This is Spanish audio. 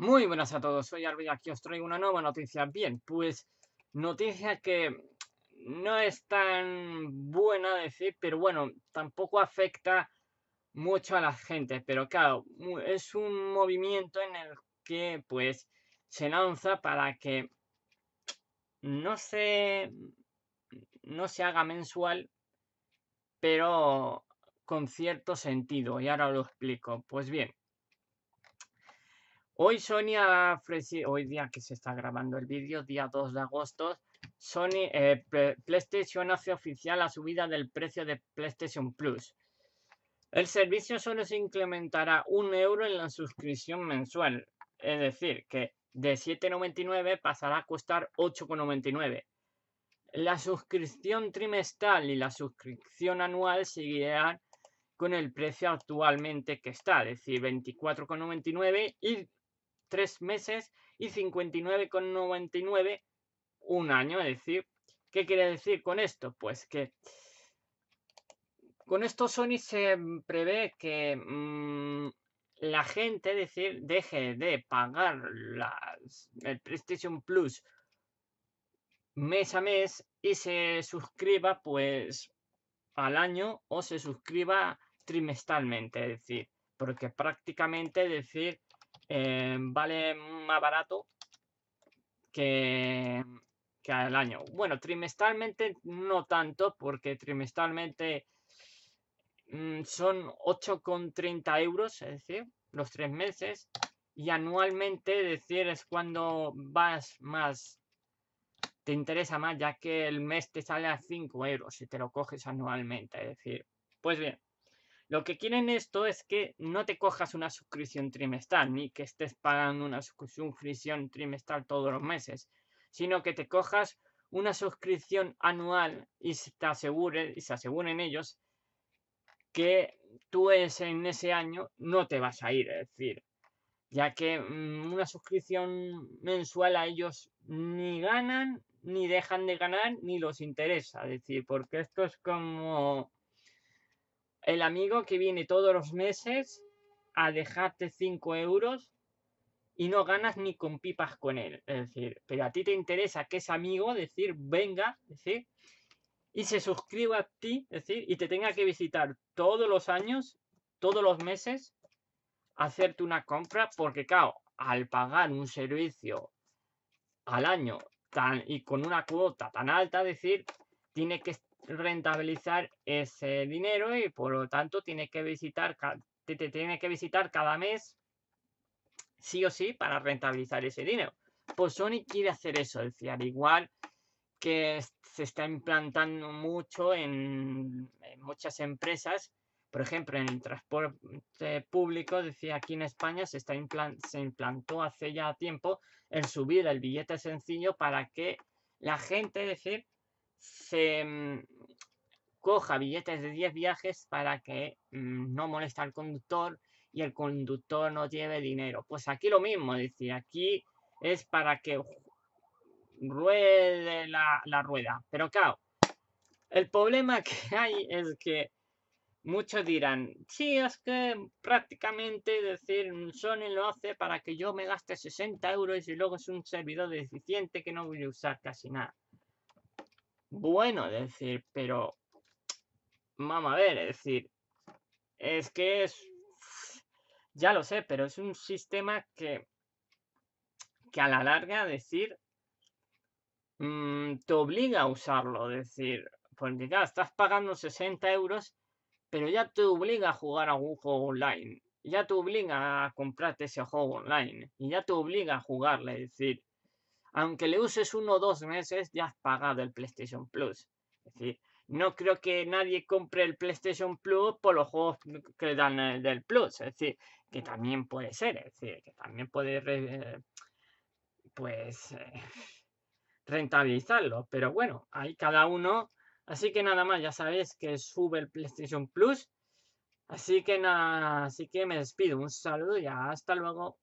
Muy buenas a todos, soy Arby y aquí os traigo una nueva noticia. Bien, pues noticia que no es tan buena decir, pero bueno, tampoco afecta mucho a la gente. Pero claro, es un movimiento en el que pues se lanza para que no se, no se haga mensual, pero con cierto sentido. Y ahora lo explico. Pues bien. Hoy Sony ha hoy día que se está grabando el vídeo, día 2 de agosto, Sony, eh, PlayStation hace oficial la subida del precio de PlayStation Plus. El servicio solo se incrementará un euro en la suscripción mensual, es decir, que de 7,99 pasará a costar 8,99. La suscripción trimestral y la suscripción anual seguirán con el precio actualmente que está, es decir, 24,99 y tres meses y 59,99 un año. Es decir, ¿qué quiere decir con esto? Pues que con esto Sony se prevé que mm, la gente, decir, deje de pagar las, el PlayStation Plus mes a mes y se suscriba pues al año o se suscriba trimestralmente, es decir, porque prácticamente, decir, eh, vale más barato que, que al año. Bueno, trimestralmente no tanto, porque trimestralmente mm, son 8,30 euros, es decir, los tres meses. Y anualmente, decir, es cuando vas más, te interesa más, ya que el mes te sale a 5 euros si te lo coges anualmente, es decir. Pues bien, lo que quieren esto es que no te cojas una suscripción trimestral, ni que estés pagando una suscripción trimestral todos los meses, sino que te cojas una suscripción anual y y se aseguren ellos que tú en ese año no te vas a ir, es decir, ya que mm, una suscripción mensual a ellos ni ganan, ni dejan de ganar, ni los interesa, es decir, porque esto es como el amigo que viene todos los meses a dejarte 5 euros y no ganas ni con pipas con él. Es decir, pero a ti te interesa que ese amigo, decir, venga, decir, y se suscriba a ti, decir, y te tenga que visitar todos los años, todos los meses, hacerte una compra, porque claro, al pagar un servicio al año tan, y con una cuota tan alta, decir, tiene que estar rentabilizar ese dinero y por lo tanto tiene que visitar, te, tiene que visitar cada mes sí o sí para rentabilizar ese dinero. Pues Sony quiere hacer eso, decir, al igual que se está implantando mucho en, muchas empresas, por ejemplo, en el transporte público, decía aquí en España, se, está se implantó hace ya tiempo el subir el billete sencillo para que la gente, decir, se mm, coja billetes de 10 viajes para que mm, no moleste al conductor y el conductor no lleve dinero. Pues aquí lo mismo, decía, aquí es para que ruede la, rueda. Pero claro, el problema que hay es que muchos dirán, sí, es que prácticamente, decir, mm, Sony lo hace para que yo me gaste 60 euros y luego es un servidor deficiente que no voy a usar casi nada bueno, decir, pero vamos a ver, es decir, es que es, ya lo sé, pero es un sistema que, que a la larga, decir, mm, te obliga a usarlo, decir, porque ya estás pagando 60 euros, pero ya te obliga a jugar a un juego online, ya te obliga a comprarte ese juego online, y ya te obliga a jugarle, es decir, aunque le uses uno o dos meses, ya has pagado el PlayStation Plus. Es decir, no creo que nadie compre el PlayStation Plus por los juegos que dan el eh, del Plus. Es decir, que también puede ser, es decir, que también puede, pues, eh, rentabilizarlo. Pero bueno, Hay cada uno. Así que nada más, ya sabéis que sube el PlayStation Plus. Así que nada, así que me despido. Un saludo y hasta luego.